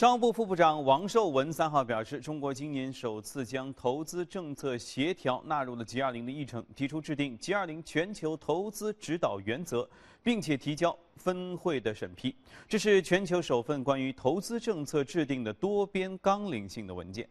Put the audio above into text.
商务部副部长王受文三号表示，中国今年首次将投资政策协调纳入了 G20 的议程，提出制定 G20 全球投资指导原则，并且提交分会的审批。这是全球首份关于投资政策制定的多边纲领性的文件。